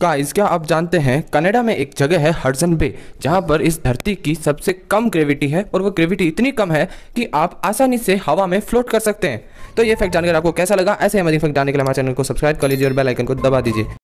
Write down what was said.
guys क्या आप जानते हैं कनाडा में एक जगह है हर्जन बे जहां पर इस धरती की सबसे कम ग्रेविटी है और वो ग्रेविटी इतनी कम है कि आप आसानी से हवा में फ्लोट कर सकते हैं तो ये फैक्ट जानकर आपको कैसा लगा ऐसे हमारी फैक्ट जानने के लिए हमारे चैनल को सब्सक्राइब कर लीजिए और बेल आइकन को दबा दीजिए